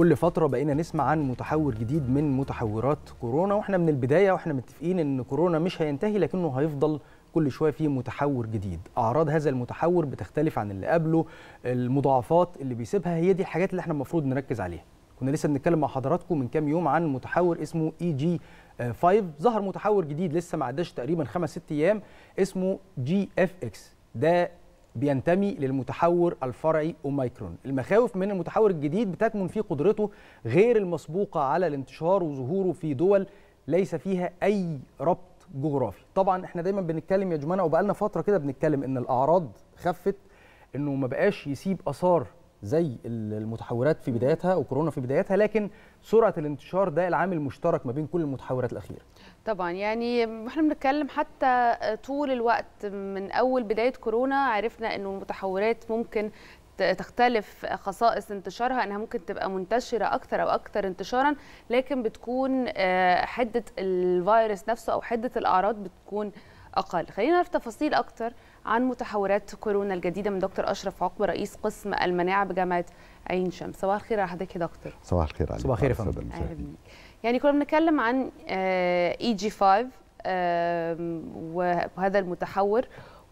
كل فتره بقينا نسمع عن متحور جديد من متحورات كورونا واحنا من البدايه واحنا متفقين ان كورونا مش هينتهي لكنه هيفضل كل شويه في متحور جديد اعراض هذا المتحور بتختلف عن اللي قبله المضاعفات اللي بيسيبها هي دي الحاجات اللي احنا المفروض نركز عليها كنا لسه بنتكلم مع حضراتكم من كام يوم عن متحور اسمه اي جي 5 ظهر متحور جديد لسه ما عداش تقريبا خمس ست ايام اسمه جي اف اكس ده بينتمي للمتحور الفرعي أوميكرون المخاوف من المتحور الجديد بتكمن في قدرته غير المسبوقة على الانتشار وظهوره في دول ليس فيها أي ربط جغرافي طبعا احنا دايما بنتكلم يا جمانة وبقالنا فتره كده بنتكلم ان الاعراض خفت انه ما بقاش يسيب اثار زي المتحورات في بدايتها وكورونا في بدايتها لكن سرعه الانتشار ده العامل المشترك ما بين كل المتحورات الاخيره طبعا يعني احنا بنتكلم حتى طول الوقت من اول بدايه كورونا عرفنا انه المتحورات ممكن تختلف خصائص انتشارها انها ممكن تبقى منتشره اكثر او اكثر انتشارا لكن بتكون آه، حده الفيروس نفسه او حده الاعراض بتكون اقل خلينا نعرف تفاصيل اكثر عن متحورات كورونا الجديده من دكتور اشرف عقبه رئيس قسم المناعه بجامعه عين شمس صباح الخير على حضرتك يا دكتور صباح الخير عليك صباح الخير يا فندم يعني كنا بنتكلم عن اي جي 5 وهذا المتحور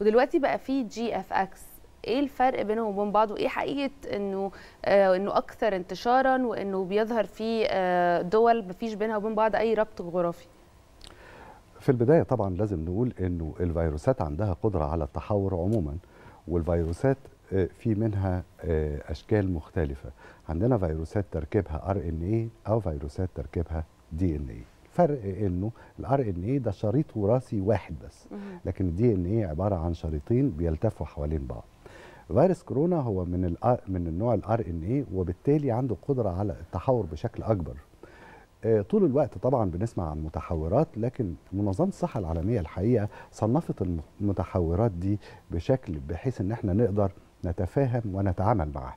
ودلوقتي بقى في جي اف اكس ايه الفرق بينهم وبين بعض وايه حقيقه انه آه انه اكثر انتشارا وانه بيظهر في آه دول مفيش بينها وبين بعض اي ربط جغرافي في البدايه طبعا لازم نقول انه الفيروسات عندها قدره على التحور عموما والفيروسات آه، في منها آه، اشكال مختلفه عندنا فيروسات تركيبها ار ان اي او فيروسات تركيبها دي ان اي الفرق انه الار ان اي ده شريط وراثي واحد بس لكن الدي ان اي عباره عن شريطين بيلتفوا حوالين بعض فيروس كورونا هو من من النوع الار ان اي وبالتالي عنده قدره على التحور بشكل اكبر آه، طول الوقت طبعا بنسمع عن متحورات لكن منظمه الصحه العالميه الحقيقه صنفت المتحورات دي بشكل بحيث ان احنا نقدر نتفاهم ونتعامل معها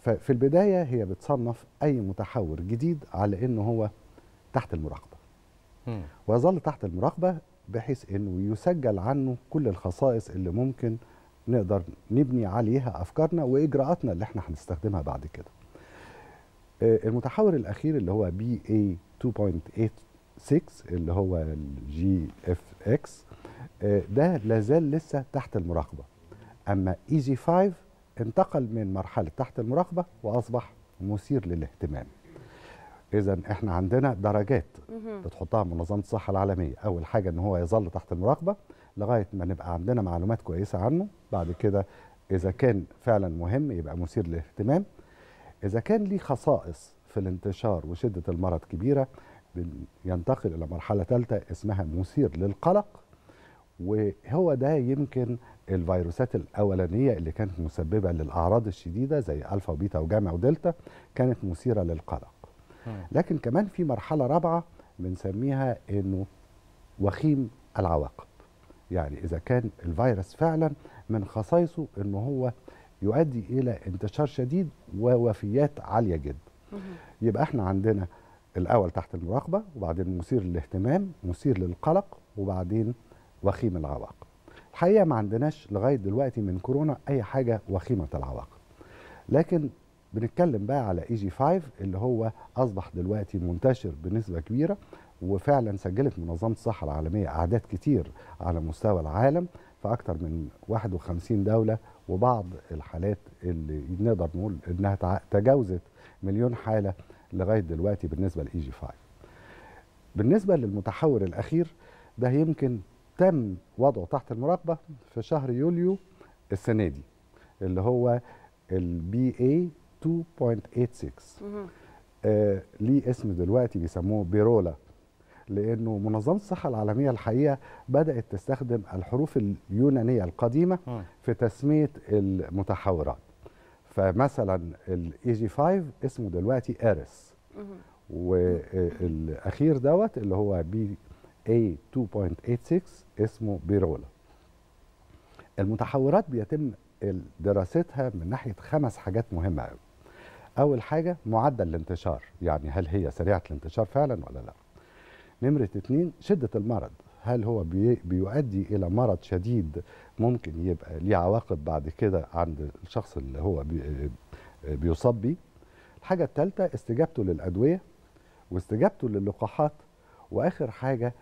ففي البدايه هي بتصنف اي متحور جديد على انه هو تحت المراقبه ويظل تحت المراقبه بحيث انه يسجل عنه كل الخصائص اللي ممكن نقدر نبني عليها افكارنا واجراءاتنا اللي احنا هنستخدمها بعد كده آه، المتحور الاخير اللي هو بي اي 2.86 اللي هو الجي اف اكس آه، ده لازال لسه تحت المراقبه اما اي جي 5 انتقل من مرحله تحت المراقبه واصبح مثير للاهتمام اذا احنا عندنا درجات بتحطها منظمه الصحه العالميه اول حاجه ان هو يظل تحت المراقبه لغايه ما نبقى عندنا معلومات كويسه عنه بعد كده اذا كان فعلا مهم يبقى مثير للاهتمام اذا كان ليه خصائص في الانتشار وشده المرض كبيره ينتقل الى مرحله ثالثه اسمها مثير للقلق وهو ده يمكن الفيروسات الاولانيه اللي كانت مسببه للاعراض الشديده زي الفا وبيتا وجامع ودلتا كانت مثيره للقلق آه. لكن كمان في مرحله رابعه بنسميها انه وخيم العواقب يعني اذا كان الفيروس فعلا من خصائصه ان هو يؤدي الى انتشار شديد ووفيات عاليه جدا يبقى احنا عندنا الاول تحت المراقبه وبعدين مثير للاهتمام مثير للقلق وبعدين وخيم العواقب الحقيقه ما عندناش لغايه دلوقتي من كورونا اي حاجه وخيمه العواقب لكن بنتكلم بقى على اي جي 5 اللي هو اصبح دلوقتي منتشر بنسبه كبيره وفعلا سجلت منظمه الصحه العالميه اعداد كتير على مستوى العالم في اكثر من 51 دوله وبعض الحالات اللي نقدر نقول انها تجاوزت مليون حاله لغايه دلوقتي بالنسبه لاي جي 5 بالنسبه للمتحور الاخير ده يمكن تم وضعه تحت المراقبه في شهر يوليو السنه دي اللي هو البي اي 2.86 ليه اسم دلوقتي بيسموه بيرولا لانه منظمه الصحه العالميه الحقيقه بدات تستخدم الحروف اليونانيه القديمه في تسميه المتحورات فمثلا الاي جي 5 اسمه دلوقتي ارس والاخير دوت اللي هو بي A2.86 اسمه بيرولا المتحورات بيتم دراستها من ناحية خمس حاجات مهمة قوي أول حاجة معدل الانتشار يعني هل هي سريعة الانتشار فعلا ولا لا نمرة اتنين شدة المرض هل هو بيؤدي إلى مرض شديد ممكن يبقى ليه عواقب بعد كده عند الشخص اللي هو بيصاب بيه الحاجة الثالثة استجابته للأدوية واستجابته للقاحات وآخر حاجة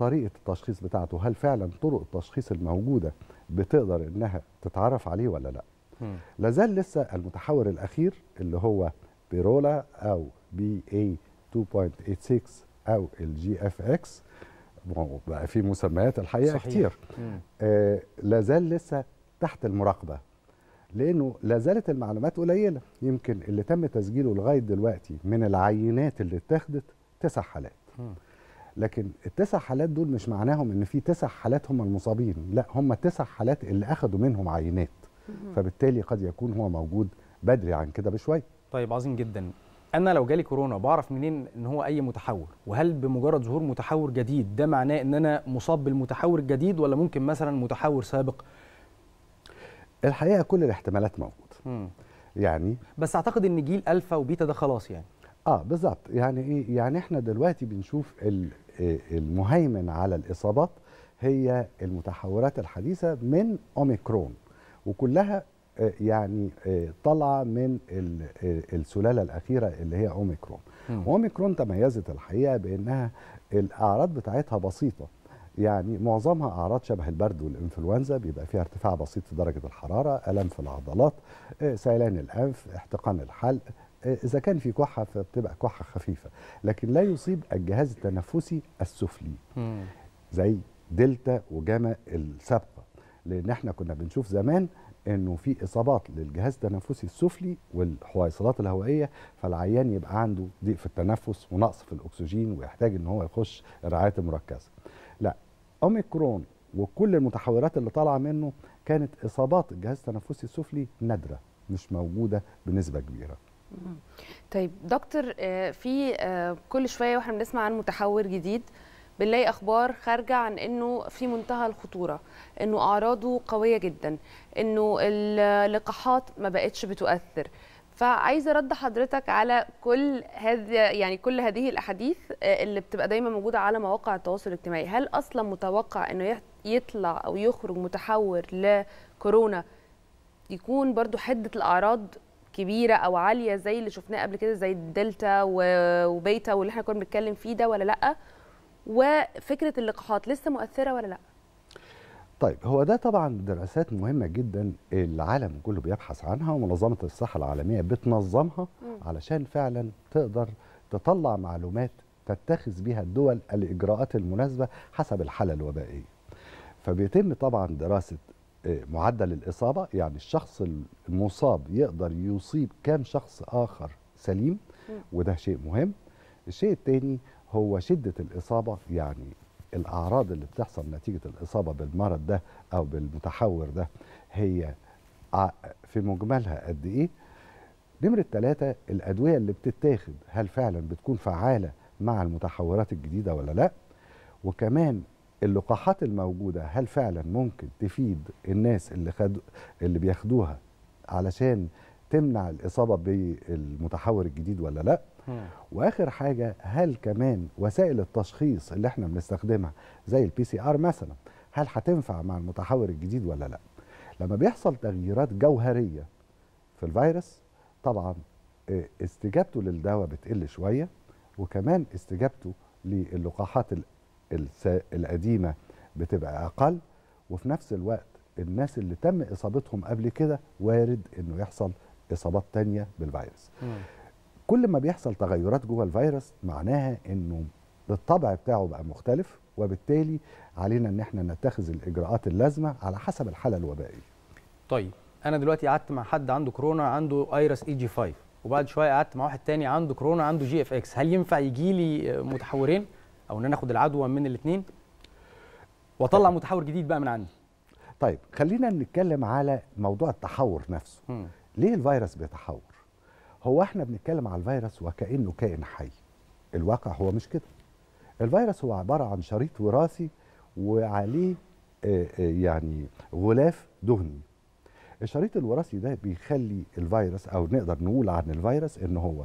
طريقه التشخيص بتاعته هل فعلا طرق التشخيص الموجوده بتقدر انها تتعرف عليه ولا لا لازال لسه المتحور الاخير اللي هو بيرولا او بي اي 2.86 او الجي اف اكس بقى في مسميات الحقيقه صحيح. كتير آه لازال لسه تحت المراقبه لانه لا زالت المعلومات قليله يمكن اللي تم تسجيله لغايه دلوقتي من العينات اللي اتاخدت تسع حالات م. لكن التسع حالات دول مش معناهم ان في تسع حالات هم المصابين لا هم التسع حالات اللي اخذوا منهم عينات فبالتالي قد يكون هو موجود بدري عن كده بشويه طيب عظيم جدا انا لو جالي كورونا بعرف منين ان هو اي متحور وهل بمجرد ظهور متحور جديد ده معناه ان انا مصاب بالمتحور الجديد ولا ممكن مثلا متحور سابق الحقيقه كل الاحتمالات موجوده يعني بس اعتقد ان جيل الفا وبيتا ده خلاص يعني اه بالظبط يعني ايه يعني احنا دلوقتي بنشوف ال المهيمن على الإصابات هي المتحورات الحديثة من أوميكرون وكلها آه، يعني آه، طالعة من آه، السلالة الأخيرة اللي هي أوميكرون أوميكرون تميزت الحقيقة بأنها الأعراض بتاعتها بسيطة يعني معظمها أعراض شبه البرد والإنفلونزا بيبقى فيها ارتفاع بسيط في درجة الحرارة ألم في العضلات سيلان الأنف احتقان الحلق اذا كان في كحه فبتبقى كحه خفيفه لكن لا يصيب الجهاز التنفسي السفلي زي دلتا وجاما السابقه لان احنا كنا بنشوف زمان انه في اصابات للجهاز التنفسي السفلي والحويصلات الهوائيه فالعيان يبقى عنده ضيق في التنفس ونقص في الاكسجين ويحتاج ان هو يخش الرعايه المركزه. لا اوميكرون وكل المتحورات اللي طالعه منه كانت اصابات الجهاز التنفسي السفلي نادره مش موجوده بنسبه كبيره. طيب دكتور آه، في آه، كل شويه واحنا بنسمع عن متحور جديد بنلاقي اخبار خارجه عن انه في منتهى الخطوره انه اعراضه قويه جدا انه اللقاحات ما بقتش بتؤثر فعايزه رد حضرتك على كل هذه يعني كل هذه الاحاديث آه، اللي بتبقى دايما موجوده على مواقع التواصل الاجتماعي هل اصلا متوقع انه يطلع او يخرج متحور لكورونا يكون برضو حده الاعراض كبيره او عاليه زي اللي شفناه قبل كده زي الدلتا وبيتا واللي احنا كنا بنتكلم فيه ده ولا لا وفكره اللقاحات لسه مؤثره ولا لا طيب هو ده طبعا دراسات مهمه جدا العالم كله بيبحث عنها ومنظمه الصحه العالميه بتنظمها م. علشان فعلا تقدر تطلع معلومات تتخذ بها الدول الاجراءات المناسبه حسب الحاله الوبائيه فبيتم طبعا دراسه إيه، معدل الإصابة يعني الشخص المصاب يقدر يصيب كام شخص آخر سليم وده شيء مهم الشيء الثاني هو شدة الإصابة يعني الأعراض اللي بتحصل نتيجة الإصابة بالمرض ده أو بالمتحور ده هي في مجملها قد إيه نمرة ثلاثة الأدوية اللي بتتاخد هل فعلا بتكون فعالة مع المتحورات الجديدة ولا لا وكمان اللقاحات الموجوده هل فعلا ممكن تفيد الناس اللي خد اللي بياخدوها علشان تمنع الاصابه بالمتحور الجديد ولا لا م. واخر حاجه هل كمان وسائل التشخيص اللي احنا بنستخدمها زي البي سي ار مثلا هل هتنفع مع المتحور الجديد ولا لا لما بيحصل تغييرات جوهريه في الفيروس طبعا آه، استجابته للدواء بتقل شويه وكمان استجابته للقاحات القديمه بتبقى اقل وفي نفس الوقت الناس اللي تم اصابتهم قبل كده وارد انه يحصل اصابات تانية بالفيروس مم. كل ما بيحصل تغيرات جوه الفيروس معناها انه الطبع بتاعه بقى مختلف وبالتالي علينا ان احنا نتخذ الاجراءات اللازمه على حسب الحاله الوبائيه طيب انا دلوقتي قعدت مع حد عنده كورونا عنده ايرس اي جي 5 وبعد شويه قعدت مع واحد تاني عنده كورونا عنده جي اف اكس هل ينفع يجي لي متحورين او ان انا اخد العدوى من الاثنين واطلع طيب. متحور جديد بقى من عندي طيب خلينا نتكلم على موضوع التحور نفسه م. ليه الفيروس بيتحور هو احنا بنتكلم على الفيروس وكانه كائن حي الواقع هو مش كده الفيروس هو عباره عن شريط وراثي وعليه آه، آه، يعني غلاف دهني الشريط الوراثي ده بيخلي الفيروس او نقدر نقول عن الفيروس ان هو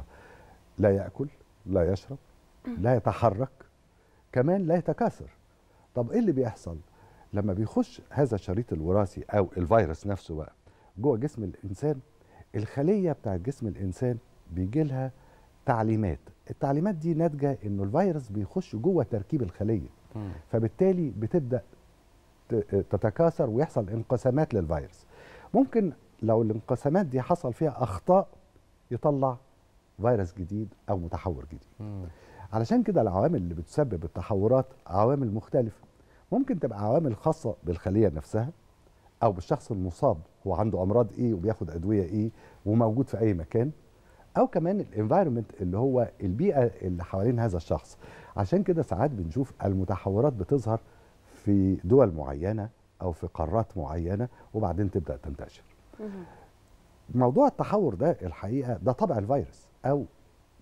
لا ياكل لا يشرب لا يتحرك كمان لا يتكاثر طب ايه اللي بيحصل لما بيخش هذا الشريط الوراثي او الفيروس نفسه بقى جوه جسم الانسان الخليه بتاعت جسم الانسان بيجي لها تعليمات التعليمات دي ناتجه انه الفيروس بيخش جوه تركيب الخليه فبالتالي بتبدا تتكاثر ويحصل انقسامات للفيروس ممكن لو الانقسامات دي حصل فيها اخطاء يطلع فيروس جديد او متحور جديد علشان كده العوامل اللي بتسبب التحورات عوامل مختلفة ممكن تبقى عوامل خاصة بالخلية نفسها أو بالشخص المصاب هو عنده أمراض إيه وبياخد أدوية إيه وموجود في أي مكان أو كمان الانفايرمنت اللي هو البيئة اللي حوالين هذا الشخص عشان كده ساعات بنشوف المتحورات بتظهر في دول معينة أو في قارات معينة وبعدين تبدأ تنتشر موضوع التحور ده الحقيقة ده طبع الفيروس أو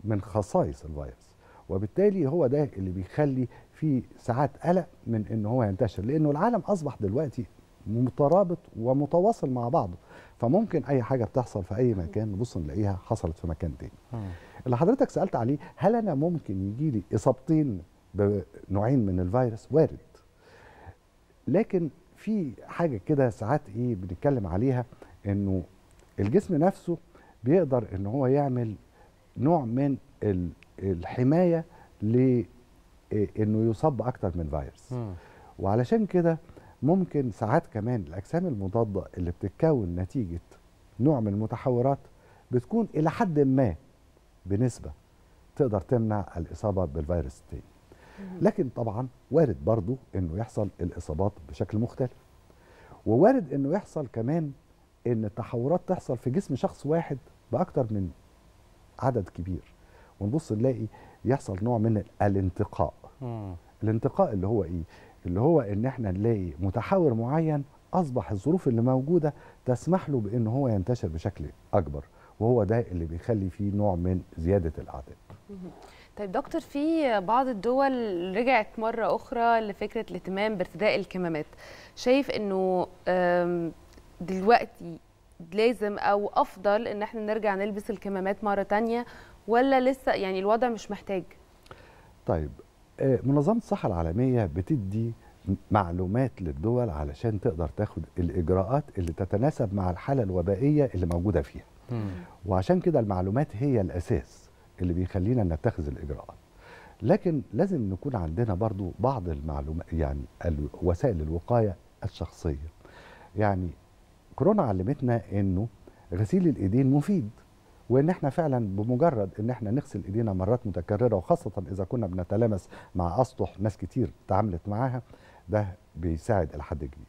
من خصائص الفيروس وبالتالي هو ده اللي بيخلي في ساعات قلق من ان هو ينتشر لانه العالم اصبح دلوقتي مترابط ومتواصل مع بعضه فممكن اي حاجه بتحصل في اي مكان نبص نلاقيها حصلت في مكان تاني آه. اللي حضرتك سالت عليه هل انا ممكن يجي لي اصابتين بنوعين من الفيروس وارد لكن في حاجه كده ساعات ايه بنتكلم عليها انه الجسم نفسه بيقدر ان هو يعمل نوع من الحمايه لانه آه، يصاب اكتر من فيروس وعلشان كده ممكن ساعات كمان الاجسام المضاده اللي بتتكون نتيجه نوع من المتحورات بتكون الى حد ما بنسبه تقدر تمنع الاصابه بالفيروس التاني لكن طبعا وارد برضو انه يحصل الاصابات بشكل مختلف ووارد انه يحصل كمان ان التحورات تحصل في جسم شخص واحد باكتر من عدد كبير ونبص نلاقي يحصل نوع من الانتقاء مم. الانتقاء اللي هو ايه اللي هو ان احنا نلاقي متحاور معين اصبح الظروف اللي موجوده تسمح له بان هو ينتشر بشكل اكبر وهو ده اللي بيخلي فيه نوع من زياده الاعداد طيب دكتور في بعض الدول رجعت مرة أخرى لفكرة الاهتمام بارتداء الكمامات شايف أنه دلوقتي لازم أو أفضل أن احنا نرجع نلبس الكمامات مرة ثانيه ولا لسه يعني الوضع مش محتاج طيب آه، منظمه الصحه العالميه بتدي معلومات للدول علشان تقدر تاخد الاجراءات اللي تتناسب مع الحاله الوبائيه اللي موجوده فيها مم. وعشان كده المعلومات هي الاساس اللي بيخلينا نتخذ الاجراءات لكن لازم نكون عندنا برضو بعض المعلومات يعني وسائل الوقايه الشخصيه يعني كورونا علمتنا انه غسيل الايدين مفيد وان احنا فعلا بمجرد ان احنا نغسل ايدينا مرات متكرره وخاصه اذا كنا بنتلامس مع اسطح ناس كتير تعاملت معاها ده بيساعد الى حد كبير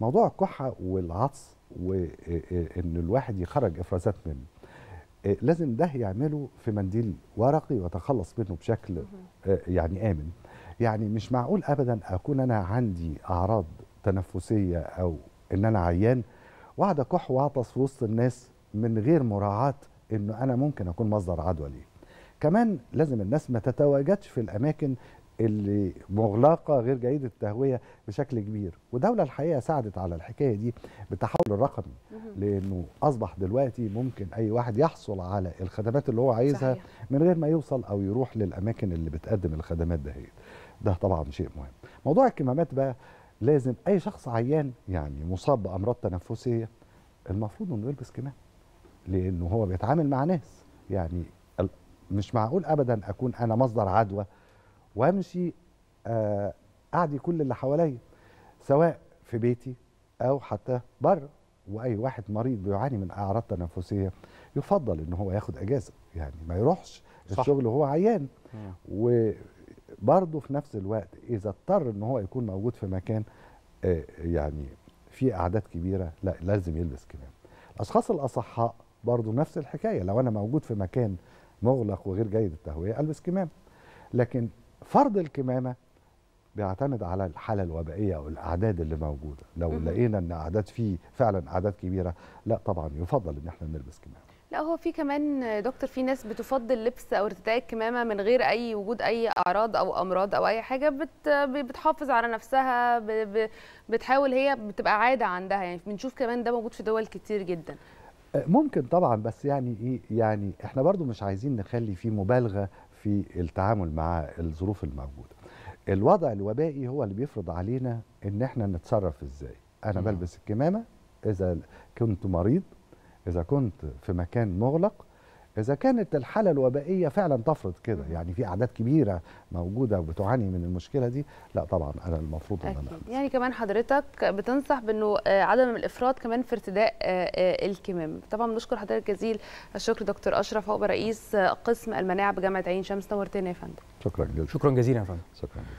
موضوع الكحه والعطس وان الواحد يخرج افرازات منه آه، لازم ده يعمله في منديل ورقي ويتخلص منه بشكل آه، يعني امن يعني مش معقول ابدا اكون انا عندي اعراض تنفسيه او ان انا عيان واقعد اكح واعطس في وسط الناس من غير مراعاه انه انا ممكن اكون مصدر عدوى ليه كمان لازم الناس ما تتواجدش في الاماكن اللي مغلقه غير جيده التهويه بشكل كبير ودوله الحقيقه ساعدت على الحكايه دي بالتحول الرقمي لانه اصبح دلوقتي ممكن اي واحد يحصل على الخدمات اللي هو عايزها صحيح. من غير ما يوصل او يروح للاماكن اللي بتقدم الخدمات دهيت ده طبعا شيء مهم موضوع الكمامات بقى لازم اي شخص عيان يعني مصاب بامراض تنفسيه المفروض انه يلبس كمامه لانه هو بيتعامل مع ناس يعني مش معقول ابدا اكون انا مصدر عدوى وامشي آه، اعدي كل اللي حواليا سواء في بيتي او حتى بره واي واحد مريض بيعاني من اعراض تنفسيه يفضل ان هو ياخد اجازه يعني ما يروحش صح. الشغل وهو عيان وبرضه في نفس الوقت اذا اضطر ان هو يكون موجود في مكان آه، يعني في اعداد كبيره لا لازم يلبس كمام الاشخاص الاصحاء برضه نفس الحكايه لو انا موجود في مكان مغلق وغير جيد التهويه البس كمامه لكن فرض الكمامه بيعتمد على الحاله الوبائيه او الاعداد اللي موجوده لو لقينا ان اعداد فيه فعلا اعداد كبيره لا طبعا يفضل ان احنا نلبس كمامه لا هو في كمان دكتور في ناس بتفضل لبس او ارتداء الكمامه من غير اي وجود اي اعراض او امراض او اي حاجه بت بتحافظ على نفسها بتحاول هي بتبقى عاده عندها يعني بنشوف كمان ده موجود في دول كتير جدا ممكن طبعا بس يعني ايه يعني احنا برضو مش عايزين نخلي في مبالغه في التعامل مع الظروف الموجوده الوضع الوبائي هو اللي بيفرض علينا ان احنا نتصرف ازاي انا بلبس الكمامه اذا كنت مريض اذا كنت في مكان مغلق إذا كانت الحالة الوبائية فعلا تفرض كده يعني في أعداد كبيرة موجودة وبتعاني من المشكلة دي لا طبعا أنا المفروض أن أنا يعني كمان حضرتك بتنصح بأنه آه، عدم الإفراط كمان في ارتداء آه، آه، الكمام طبعا بنشكر حضرتك جزيل الشكر دكتور أشرف هو رئيس قسم المناعة بجامعة عين شمس نورتنا يا فندم شكرا جزيلا شكرا جزيلا يا فندم شكرا جزيلا